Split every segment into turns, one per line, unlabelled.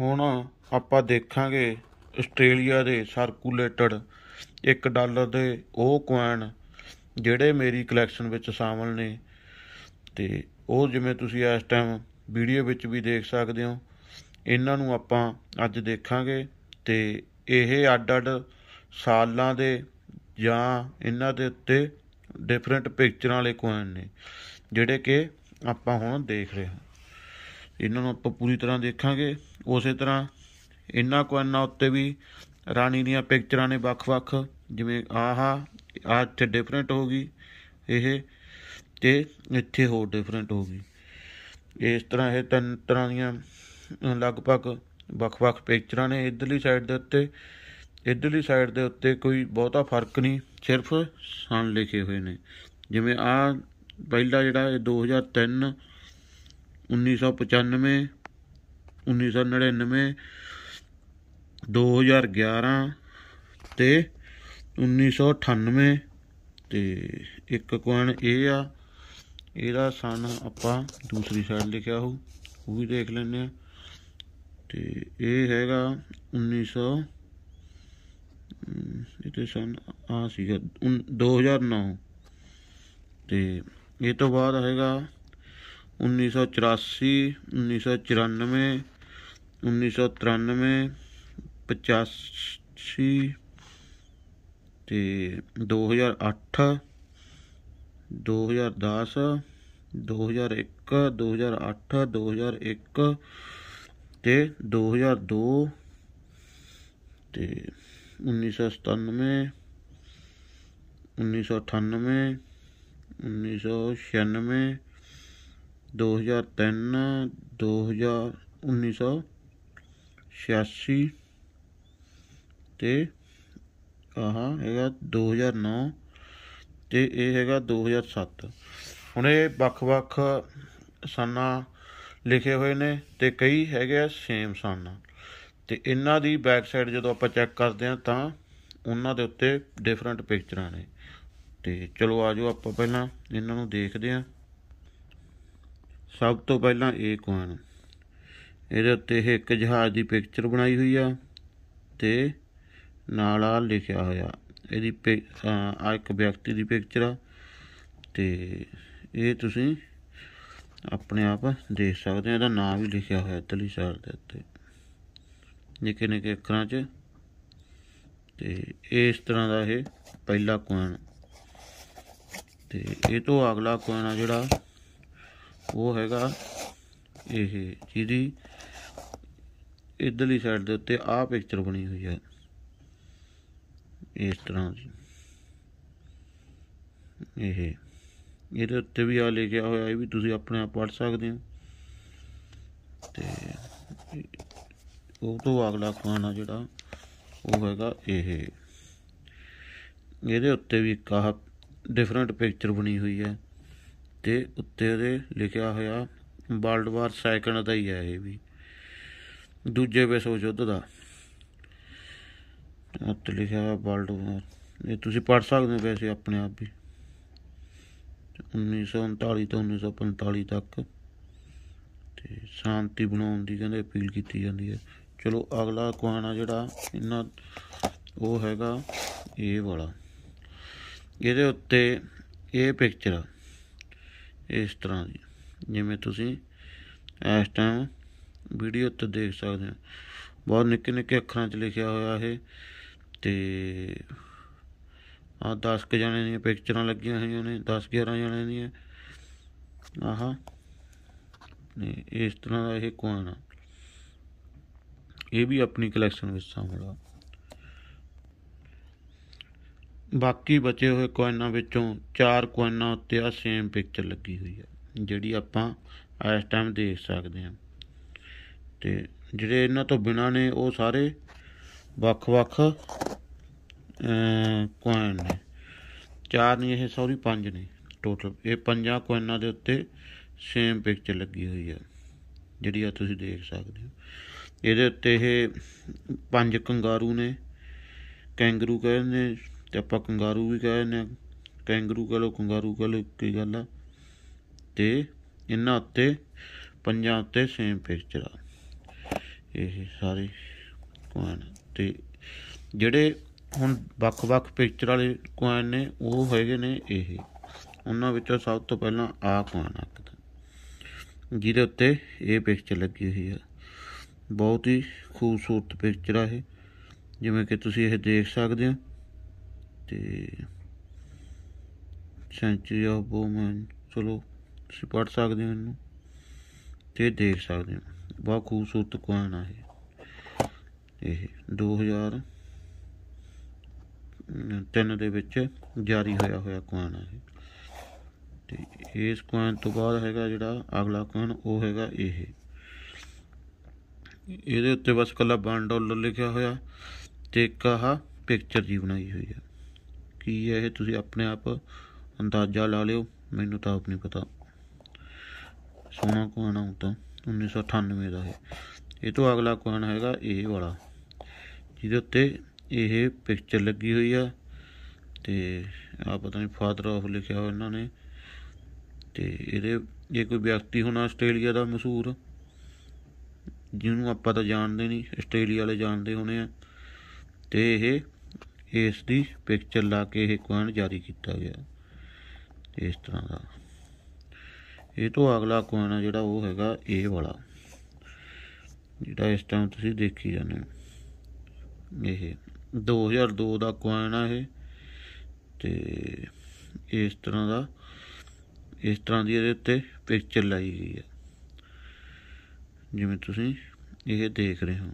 ਹੁਣ ਆਪਾਂ ਦੇਖਾਂਗੇ ਆਸਟ੍ਰੇਲੀਆ ਦੇ ਸਰਕੂਲੇਟਡ 1 ਡਾਲਰ ਦੇ ਉਹ ਕੋਇਨ ਜਿਹੜੇ ਮੇਰੀ ਕਲੈਕਸ਼ਨ ਵਿੱਚ ਸ਼ਾਮਲ ਨੇ ਤੇ ਉਹ ਜਿਵੇਂ ਤੁਸੀਂ ਇਸ ਟਾਈਮ ਵੀਡੀਓ ਵਿੱਚ ਵੀ ਦੇਖ ਸਕਦੇ ਹੋ ਇਹਨਾਂ ਨੂੰ ਆਪਾਂ ਅੱਜ ਦੇਖਾਂਗੇ ਤੇ ਇਹ ਅੱਡ-ਅੱਡ ਸਾਲਾਂ ਦੇ ਜਾਂ ਇਹਨਾਂ ਦੇ ਉੱਤੇ ਡਿਫਰੈਂਟ ਪਿਕਚਰਾਂ ਵਾਲੇ ਕੋਇਨ ਨੇ ਜਿਹੜੇ ਕਿ ਆਪਾਂ ਹੁਣ ਦੇਖ ਰਹੇ ਹਾਂ ਇਹਨਾਂ ਨੂੰ ਆਪਾਂ ਪੂਰੀ ਤਰ੍ਹਾਂ ਦੇਖਾਂਗੇ ਉਸੇ ਤਰ੍ਹਾਂ ਇਹਨਾਂ ਕੋਇਨਾਂ ਉੱਤੇ ਵੀ ਰਾਣੀ ਦੀਆਂ ਪਿਕਚਰਾਂ ਨੇ ਵੱਖ-ਵੱਖ ਜਿਵੇਂ ਆਹਾ ਆਹ ਤੇ ਡਿਫਰੈਂਟ ਹੋ ਗਈ ਇਹ ਤੇ ਇੱਥੇ ਹੋਰ ਡਿਫਰੈਂਟ ਹੋ ਗਈ ਇਸ ਤਰ੍ਹਾਂ ਇਹ ਤਿੰਨ ਤਰ੍ਹਾਂ ਦੀਆਂ ਲਗਭਗ ਵੱਖ-ਵੱਖ ਪਿਕਚਰਾਂ ਨੇ ਇਧਰਲੀ ਸਾਈਡ ਦੇ ਉੱਤੇ ਇਧਰਲੀ ਸਾਈਡ ਦੇ ਉੱਤੇ ਕੋਈ ਬਹੁਤਾ ਫਰਕ ਨਹੀਂ ਸਿਰਫ ਸਨ ਲਿਖੇ ਹੋਏ ਨੇ ਜਿਵੇਂ ਆ ਪਹਿਲਾ ਜਿਹੜਾ ਇਹ 2003 1995 1999 2011 ਤੇ 1998 ਤੇ ਇੱਕ ਕੋਣ ਇਹ ਆ ਇਹਦਾ ਸਨ ਆਪਾਂ ਦੂਸਰੀ ਸਾਈਡ ਲਿਖਿਆ ਹੋ ਉਹ ਵੀ ਦੇਖ ਲੈਂਦੇ ਆ ਤੇ ਇਹ ਹੈਗਾ 1900 ਇਹ ਤੇ ਸਨ ਆ ਸੀਗਾ 2009 ਤੇ ਇਹ ਤੋਂ ਬਾਅਦ ਹੈਗਾ उन्नीस सौ चौरासी उन्नीस सौ चौरानवे उन्नीस सौ तिरानवे पचासी ਤੇ 2008 2010 उन्नीस सौ सतानवे उन्नीस सौ अठानवे उन्नीस सौ छियानवे 2003 2000 1986 ਤੇ ਆਹ ਹੈਗਾ 2009 ਤੇ ਇਹ ਹੈਗਾ 2007 ਹੁਣ ਇਹ ਵੱਖ-ਵੱਖ ਸਾਨਾ ਲਿਖੇ ਹੋਏ ਨੇ ਤੇ ਕਈ ਹੈਗੇ ਸੇਮ ਸਾਨਾ ਤੇ ਇਹਨਾਂ ਦੀ ਬੈਕ ਸਾਈਡ ਜਦੋਂ ਆਪਾਂ ਚੈੱਕ ਕਰਦੇ ਆ ਤਾਂ ਉਹਨਾਂ ਦੇ ਉੱਤੇ ਡਿਫਰੈਂਟ ਪਿਕਚਰਾਂ ਨੇ ਤੇ ਚਲੋ ਆਜੋ ਆਪਾਂ ਪਹਿਲਾਂ ਇਹਨਾਂ ਨੂੰ ਦੇਖਦੇ ਆਂ ਸਭ ਤੋਂ ਪਹਿਲਾਂ ਇਹ ਕੋਣ ਇਹਦੇ ਉੱਤੇ ਇਹ ਇੱਕ ਜਹਾਜ਼ ਦੀ ਪਿਕਚਰ ਬਣਾਈ ਹੋਈ ਆ ਤੇ ਨਾਲ ਆ ਲਿਖਿਆ ਹੋਇਆ ਇਹਦੀ ਆ ਇੱਕ ਵਿਅਕਤੀ ਦੀ ਪਿਕਚਰ ਆ ਤੇ ਇਹ ਤੁਸੀਂ ਆਪਣੇ ਆਪ ਦੇਖ ਸਕਦੇ ਹੋ ਇਹਦਾ ਨਾਮ ਵੀ ਲਿਖਿਆ ਹੋਇਆ ਇਧਰਲੀ ਸਾਰ ਦੇ ਉੱਤੇ ਨਿੱਕੇ ਨਿੱਕੇ ਅੱਖਰਾਂ 'ਚ ਤੇ ਇਸ ਤਰ੍ਹਾਂ ਦਾ ਇਹ ਪਹਿਲਾ ਕੋਣ ਤੇ ਇਹ ਤੋਂ ਅਗਲਾ ਕੋਣ ਆ ਜਿਹੜਾ ਉਹ ਹੈਗਾ ਇਹ ਜਿਹਦੀ ਇਧਰਲੀ ਸਾਈਡ ਦੇ ਉੱਤੇ ਆ ਪਿਕਚਰ ਬਣੀ ਹੋਈ ਹੈ ਇਸ ਤਰ੍ਹਾਂ ਦੀ ਇਹ ਇਹਦੇ ਉੱਤੇ ਵੀ ਆ ਲੈ ਗਿਆ ਹੋਇਆ ਇਹ ਵੀ ਤੁਸੀਂ ਆਪਣੇ ਆਪ ਪੜ ਸਕਦੇ ਹੋ ਤੇ ਉਹ ਤੋਂ ਅਗਲਾ ਖਾਣਾ ਜਿਹੜਾ ਉਹ ਹੈਗਾ ਇਹ ਇਹਦੇ ਉੱਤੇ ਵੀ ਇੱਕ ਆਹ ਡਿਫਰੈਂਟ ਪਿਕਚਰ ਬਣੀ ਹੋਈ ਹੈ ਤੇ ਉੱਤੇ ਉਹਦੇ ਲਿਖਿਆ ਹੋਇਆ ਵਰਲਡ ਵਾਰ ਸੈਕੰਡ ਦਾ ਹੀ ਹੈ ਇਹ ਵੀ ਦੂਜੇ ਵਿਸ਼ਵ ਯੁੱਧ ਦਾ ਉੱਤੇ ਲਿਖਿਆ ਹੋਇਆ ਵਰਲਡ ਵਾਰ ਇਹ ਤੁਸੀਂ ਪੜ ਸਕਦੇ ਹੋ ਵੈਸੇ ਆਪਣੇ ਆਪ ਵੀ 1939 ਤੋਂ 1945 ਤੱਕ ਤੇ ਸ਼ਾਂਤੀ ਬਣਾਉਣ ਦੀ ਕਹਿੰਦੇ ਅਪੀਲ ਕੀਤੀ ਜਾਂਦੀ ਹੈ ਚਲੋ ਅਗਲਾ ਕਹਾਣਾ ਜਿਹੜਾ ਇਹਨਾਂ ਉਹ ਹੈਗਾ ਇਹ ਵਾਲਾ ਇਹਦੇ ਉੱਤੇ ਇਹ ਪਿਕਚਰ ਇਸ ਤਰ੍ਹਾਂ ਦੀ ਜਿਵੇਂ ਤੁਸੀਂ ਇਸ ਟਾਈਮ ਵੀਡੀਓ ਤੇ ਦੇਖ ਸਕਦੇ ਹੋ ਬਹੁਤ ਨਿੱਕੇ ਨਿੱਕੇ ਅੱਖਰਾਂ 'ਚ ਲਿਖਿਆ ਹੋਇਆ ਇਹ ਤੇ ਆ 10 ਕ ਜਣੇ ਦੀਆਂ ਪਿਕਚਰਾਂ ਲੱਗੀਆਂ ਹੋਈਆਂ ਨੇ 10 11 ਜਣੇ ਦੀਆਂ ਆਹਾ ਨੇ ਇਸ ਤਰ੍ਹਾਂ ਦਾ ਇਹ ਕੋਣ ਇਹ ਵੀ ਆਪਣੀ ਕਲੈਕਸ਼ਨ ਵਿੱਚ ਸ਼ਾਮਲ ਆ ਬਾਕੀ ਬਚੇ ਹੋਏ ਕੋਇਨਾਂ ਵਿੱਚੋਂ ਚਾਰ ਕੋਇਨਾਂ ਉੱਤੇ ਆ ਸੇਮ ਪਿਕਚਰ ਲੱਗੀ ਹੋਈ ਹੈ ਜਿਹੜੀ ਆਪਾਂ ਇਸ ਟਾਈਮ ਦੇਖ ਸਕਦੇ ਹਾਂ ਤੇ ਜਿਹੜੇ ਇਹਨਾਂ ਤੋਂ ਬਿਨਾ ਨੇ ਉਹ ਸਾਰੇ ਵੱਖ-ਵੱਖ ਅ ਕੋਇਨ ਨੇ ਚਾਰ ਨਹੀਂ ਇਹ ਸੌਰੀ ਪੰਜ ਨੇ ਟੋਟਲ ਇਹ ਪੰਜਾਂ ਕੋਇਨਾਂ ਦੇ ਉੱਤੇ ਸੇਮ ਪਿਕਚਰ ਲੱਗੀ ਹੋਈ ਹੈ ਜਿਹੜੀ ਆ ਤੁਸੀਂ ਦੇਖ ਸਕਦੇ ਹੋ ਇਹਦੇ ਉੱਤੇ ਇਹ ਪੰਜ ਕੰਗਾਰੂ ਨੇ ਕੈਂਗਰੂ ਕਹਿੰਦੇ ਤੇ ਆਪਾਂ ਕੰਗਾਰੂ ਵੀ ਕਹੇ ਆ ਕੈਂਗਰੂ ਕਹ ਲੋ ਕੰਗਾਰੂ ਕਹ ਲੋ ਕੀ ਗੱਲ ਆ ਤੇ ਇਹਨਾਂ ਉੱਤੇ ਪੰਜਾਂ ਉੱਤੇ ਸੇਮ ਪਿਕਚਰ ਆ ਇਹ ਸਾਰੇ ਕੁਆਨ ਤੇ ਜਿਹੜੇ ਹੁਣ ਵੱਖ-ਵੱਖ ਪਿਕਚਰ ਵਾਲੇ ਕੁਆਨ ਨੇ ਉਹ ਹੋਏਗੇ ਨੇ ਇਹ ਉਹਨਾਂ ਵਿੱਚੋਂ ਸਭ ਤੋਂ ਪਹਿਲਾਂ ਆ ਕੁਆਨ ਆ ਜਿਹਦੇ ਉੱਤੇ ਇਹ ਪਿਕਚਰ ਲੱਗੀ ਹੋਈ ਹੈ ਬਹੁਤ ਹੀ ਖੂਬਸੂਰਤ ਪਿਕਚਰ ਆ ਇਹ ਜਿਵੇਂ ਕਿ ਤੁਸੀਂ ਇਹ ਦੇਖ ਸਕਦੇ ਹੋ ਤੇ ਸੈਂਚਰੀ ਆਫ ਬੋਮਨ ਚਲੋ ਤੁਸੀਂ ਪੜ ਸਕਦੇ ਹੋ ਇਹਨੂੰ ਤੇ ਦੇਖ ਸਕਦੇ ਹੋ ਬਹੁਤ ਖੂਬਸੂਰਤ ਕੋਇਨ ਆ ਇਹ ਇਹ 2000 ਤਿੰਨ ਦੇ ਵਿੱਚ ਜਾਰੀ ਹੋਇਆ ਹੋਇਆ ਕੋਇਨ ਆ ਇਹ ਤੇ ਇਸ ਕੋਇਨ ਤੋਂ ਬਾਅਦ ਹੈਗਾ ਜਿਹੜਾ ਅਗਲਾ ਕੋਇਨ ਉਹ ਹੈਗਾ ਇਹ ਇਹਦੇ ਉੱਤੇ ਬਸ ਕੱਲਾ 1 ਡਾਲਰ ਲਿਖਿਆ ਹੋਇਆ ਤੇ ਕਹਾ ਪਿਕਚਰ ਜੀ ਬਣਾਈ ਹੋਈ ਹੈ ਕੀ ਹੈ ਇਹ ਤੁਸੀਂ ਆਪਣੇ ਆਪ ਅੰਦਾਜ਼ਾ ਲਾ ਲਿਓ ਮੈਨੂੰ ਤਾਂ ਆਪ ਨਹੀਂ ਪਤਾ ਸੋਨਾ ਕੋਹਣਾ ਹੁੰਦਾ 1998 ਦਾ ਹੈ ਇਹ ਤੋਂ ਅਗਲਾ ਕੋਣ ਹੈਗਾ ਇਹ ਵਾਲਾ ਜਿਹਦੇ ਉੱਤੇ ਇਹ ਪਿਕਚਰ ਲੱਗੀ ਹੋਈ ਆ ਤੇ ਆ ਪਤਾ ਨਹੀਂ ਫਾਦਰ ਆਫ ਲਿਖਿਆ ਹੋਇਆ ਇਹਨਾਂ ਨੇ ਤੇ ਇਹਦੇ ਇਹ ਕੋਈ ਵਿਅਕਤੀ ਹੋਣਾ ਆਸਟ੍ਰੇਲੀਆ ਦਾ ਮਸ਼ਹੂਰ ਜਿਹਨੂੰ ਆਪਾਂ ਤਾਂ ਜਾਣਦੇ ਨਹੀਂ ਆਸਟ੍ਰੇਲੀਆ ਵਾਲੇ ਜਾਣਦੇ ਹੋਣੇ ਆ ਤੇ ਇਹ ਇਸ ਦੀ ਪਿਕਚਰ ਲਾ ਕੇ ਇਹ ਕੋਇਨ ਜਾਰੀ ਕੀਤਾ ਗਿਆ ਇਸ ਤਰ੍ਹਾਂ ਦਾ ਇਹ ਤੋਂ ਅਗਲਾ ਕੋਇਨ ਜਿਹੜਾ ਉਹ ਹੈਗਾ ਇਹ ਵਾਲਾ ਜਿਹੜਾ ਇਸ ਟਾਈਮ ਤੁਸੀਂ ਦੇਖੀ ਜਾਂਦੇ ਹੋ ਇਹ 2002 ਦਾ ਕੋਇਨ ਆ ਇਹ ਤੇ ਇਸ ਤਰ੍ਹਾਂ ਦਾ ਇਸ ਤਰ੍ਹਾਂ ਦੀ ਇਹਦੇ ਉੱਤੇ ਪਿਕਚਰ ਲਾਈ ਗਈ ਹੈ ਜਿਵੇਂ ਤੁਸੀਂ ਇਹ ਦੇਖ ਰਹੇ ਹੋ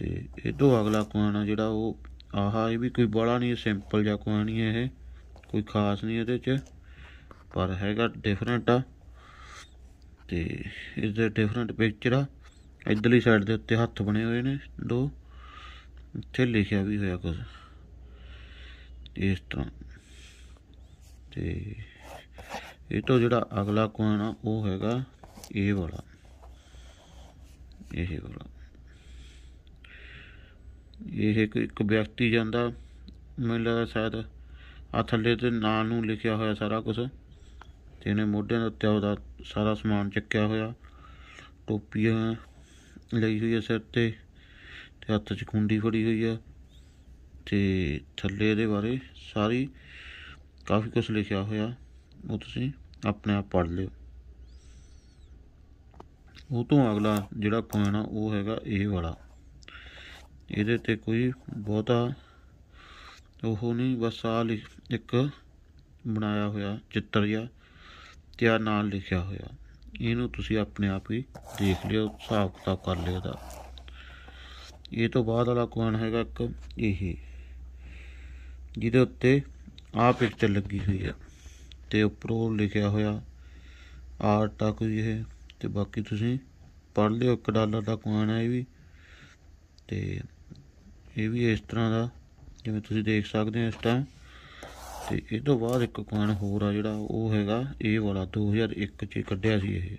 ਤੇ ਇਹ ਤੋਂ ਅਗਲਾ ਕੋਇਨ ਆ ਜਿਹੜਾ ਉਹ ਆਹਾ ਇਹ ਵੀ ਕੋਈ ਬੜਾ ਨਹੀਂ ਸਿੰਪਲ ਜਿਹਾ ਕੋਇਨ ਹੀ ਹੈ ਇਹ ਕੋਈ ਖਾਸ ਨਹੀਂ ਇਹਦੇ 'ਚ ਪਰ ਹੈਗਾ ਡਿਫਰੈਂਟ ਆ ਤੇ ਇਸ ਦੇ ਡਿਫਰੈਂਟ ਪਿਕਚਰ ਆ ਇਧਰਲੀ ਸਾਈਡ ਦੇ ਉੱਤੇ ਹੱਥ ਬਣੇ ਹੋਏ ਨੇ ਦੋ ਇੱਥੇ ਲਿਖਿਆ ਵੀ ਹੋਇਆ ਕੁਝ ਇਸ ਤਰ੍ਹਾਂ ਤੇ ਇਹ ਤੋਂ ਜਿਹੜਾ ਅਗਲਾ ਕੋਣ ਆ ਉਹ ਹੈਗਾ ਇਹ ਵਾਲਾ ਇਹ ਵਾਲਾ ਇਹ ਇੱਕ ਇੱਕ ਵਿਅਕਤੀ ਜਾਂਦਾ ਮੈਨੂੰ ਲੱਗਦਾ ਸ਼ਾਇਦ ਆ ਥੱਲੇ ਤੇ ਨਾਂ ਨੂੰ ਲਿਖਿਆ ਹੋਇਆ ਸਾਰਾ ਕੁਝ ਤੇ ਇਹਨੇ ਮੋਢਿਆਂ ਦੇ ਉੱਤੇ ਉਹਦਾ ਸਾਰਾ ਸਮਾਨ ਚੱਕਿਆ ਹੋਇਆ ਟੋਪੀਆਂ ਲਈ ਹੋਈ ਹੈ ਸਿਰ ਤੇ ਤੇ ਹੱਥ 'ਚ ਕੁੰਡੀ ਫੜੀ ਹੋਈ ਆ ਤੇ ਥੱਲੇ ਦੇ ਬਾਰੇ ਸਾਰੀ ਕਾਫੀ ਕੁਝ ਲਿਖਿਆ ਹੋਇਆ ਉਹ ਤੁਸੀਂ ਆਪਣੇ ਆਪ ਪੜ੍ਹ ਲਿਓ ਉਹ ਤੋਂ ਅਗਲਾ ਜਿਹੜਾ ਕੋਇਨ ਆ ਉਹ ਹੈਗਾ ਇਹ ਵਾਲਾ ਇਹਦੇ ਤੇ ਕੋਈ ਬਹੁਤਾ ਉਹ ਨਹੀਂ ਬਸ ਆ ਇੱਕ ਬਣਾਇਆ ਹੋਇਆ ਚਿੱਤਰ ਜਾਂ ਤਿਆ ਨਾਲ ਲਿਖਿਆ ਹੋਇਆ ਇਹਨੂੰ ਤੁਸੀਂ ਆਪਣੇ ਆਪ ਹੀ ਦੇਖ ਲਿਓ ਹਿਸਾਬ ਕਿਤਾਬ ਕਰ ਲਿਓ ਦਾ ਇਹ ਤੋਂ ਬਾਅਦ ਵਾਲਾ ਕੋਣ ਹੈਗਾ ਇੱਕ ਇਹ ਜਿਹਦੇ ਉੱਤੇ ਆ ਪਿਕਚਰ ਲੱਗੀ ਹੋਈ ਆ ਤੇ ਉੱਪਰੋਂ ਲਿਖਿਆ ਹੋਇਆ ਆਰਟ ਆ ਕੋਈ ਇਹ ਤੇ ਬਾਕੀ ਤੁਸੀਂ ਪੜ੍ਹ ਲਿਓ 1 ਡਾਲਰ ਦਾ ਕੋਣ ਹੈ ਇਹ ਵੀ ਤੇ ਇਹ ਵੀ ਇਸ ਤਰ੍ਹਾਂ ਦਾ ਜਿਵੇਂ ਤੁਸੀਂ ਦੇਖ ਸਕਦੇ ਹੋ ਇਸ ਟਾਈਮ ਤੇ ਇਹ ਤੋਂ ਬਾਅਦ ਇੱਕ ਕੋਇਨ ਹੋਰ ਆ ਜਿਹੜਾ ਉਹ ਹੈਗਾ ਇਹ ਵਾਲਾ 2001 ਚ ਕੱਢਿਆ ਸੀ ਇਹ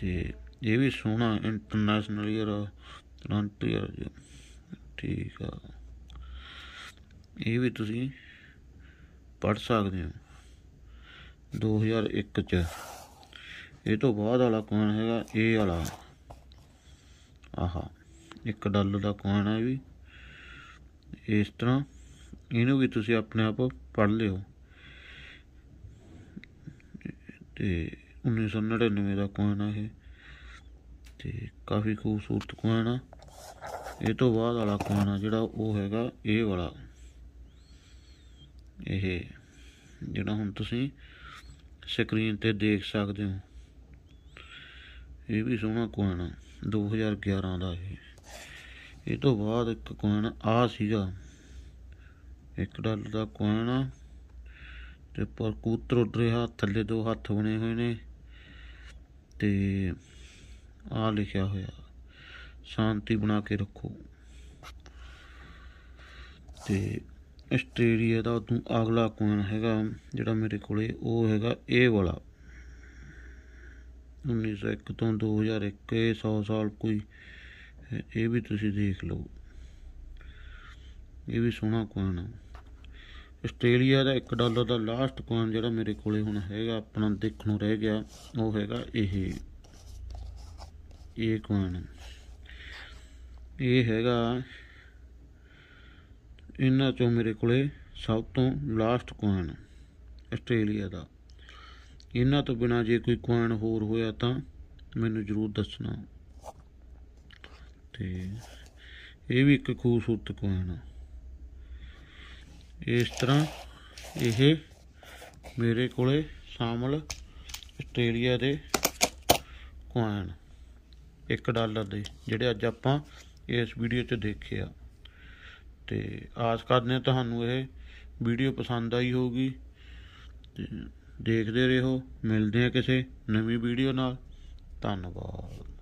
ਤੇ ਇਹ ਵੀ ਸੋਹਣਾ ਇੰਟਰਨੈਸ਼ਨਲ ਯਰ ਟ੍ਰਾਂਟ ਯਰ ਠੀਕ ਆ ਇਹ ਵੀ ਤੁਸੀਂ ਪੜ ਸਕਦੇ ਹੋ 2001 ਚ ਇਹ ਤੋਂ ਬਾਅਦ ਵਾਲਾ ਕੁਆਨ ਹੈਗਾ ਇਹ ਵਾਲਾ ਆਹਾ 1 ਡਾਲਰ ਦਾ ਕੋਇਨ ਹੈ ਵੀ ਇਸ ਤਰ੍ਹਾਂ ਇਹਨੂੰ ਵੀ ਤੁਸੀਂ ਆਪਣੇ ਆਪ ਪੜ ਲਿਓ ਤੇ 1999 ਦਾ ਕੋਇਨ ਹੈ ਇਹ ਤੇ ਕਾਫੀ ਖੂਬਸੂਰਤ ਕੋਇਨ ਹੈ ਇਹ ਤੋਂ ਬਾਅਦ ਵਾਲਾ ਕੋਇਨ ਜਿਹੜਾ ਉਹ ਹੈਗਾ ਇਹ ਵਾਲਾ ਇਹ ਜਿਹੜਾ ਹੁਣ ਤੁਸੀਂ ਸਕਰੀਨ ਤੇ ਦੇਖ ਸਕਦੇ ਹੋ ਇਹ ਵੀ ਸੋਹਣਾ ਕੋਇਨ 2011 ਦਾ ਇਹ ਇਹ ਤੋਂ ਬਾਅਦ ਇੱਕ ਕੋਇਨ ਆ ਸੀਗਾ 1 ਡਾਲਰ ਦਾ ਕੋਇਨ ਆ ਤੇ ਪਰ ਕੂਤਰ ਉੱਡ ਰਿਹਾ ਥੱਲੇ ਦੋ ਹੱਥ ਬਣੇ ਹੋਏ ਨੇ ਤੇ ਆ ਲਿਖਿਆ ਹੋਇਆ ਸ਼ਾਂਤੀ ਬਣਾ ਕੇ ਰੱਖੋ ਤੇ ਆਸਟ੍ਰੇਲੀਆ ਦਾ ਤੋਂ ਅਗਲਾ ਕੋਇਨ ਹੈਗਾ ਜਿਹੜਾ ਮੇਰੇ ਕੋਲੇ ਉਹ ਹੈਗਾ ਇਹ ਵਾਲਾ 1901 ਤੋਂ 2001 100 ਸਾਲ ਕੋਈ ਇਹ ਵੀ ਤੁਸੀਂ ਦੇਖ ਲਓ ਇਹ ਵੀ ਸੋਹਣਾ ਕੋਇਨ ਆ ਆਸਟ੍ਰੇਲੀਆ ਦਾ 1 ਡਾਲਰ ਦਾ ਲਾਸਟ ਕੋਇਨ ਜਿਹੜਾ ਮੇਰੇ ਕੋਲੇ ਹੁਣ ਹੈਗਾ ਆਪਣਾ ਦੇਖਣ ਨੂੰ ਰਹਿ ਗਿਆ ਉਹ ਹੈਗਾ ਇਹ ਇਹ ਕੋਇਨ ਇਹ ਹੈਗਾ ਇਹਨਾਂ ਚੋਂ ਮੇਰੇ ਕੋਲੇ ਸਭ ਤੋਂ ਲਾਸਟ ਕੋਇਨ ਆਸਟ੍ਰੇਲੀਆ ਦਾ ਇਹਨਾਂ ਤੋਂ ਬਿਨਾ ਜੇ ਕੋਈ ਕੋਇਨ ਹੋਰ ਹੋਇਆ ਤਾਂ ਮੈਨੂੰ ਜ਼ਰੂਰ ਦੱਸਣਾ ਤੇ ਇਹ ਵੀ ਇੱਕ ਖੂਬਸੂਰਤ ਕੋਇਨ ਆ ਇਸ ਤਰ੍ਹਾਂ ਇਹ ਮੇਰੇ ਕੋਲੇ ਸ਼ਾਮਲ ਆਸਟ੍ਰੇਲੀਆ ਦੇ ਕੋਇਨ 1 ਡਾਲਰ ਦੇ ਜਿਹੜੇ ਅੱਜ ਆਪਾਂ ਇਸ ਵੀਡੀਓ 'ਚ ਦੇਖਿਆ ਤੇ ਆਸ ਕਰਦੇ ਤੁਹਾਨੂੰ ਇਹ ਵੀਡੀਓ ਪਸੰਦ ਆਈ ਹੋਊਗੀ ਤੇ ਦੇਖਦੇ ਰਹੋ ਮਿਲਦੇ ਆ ਕਿਸੇ ਨਵੀਂ ਵੀਡੀਓ ਨਾਲ ਧੰਨਵਾਦ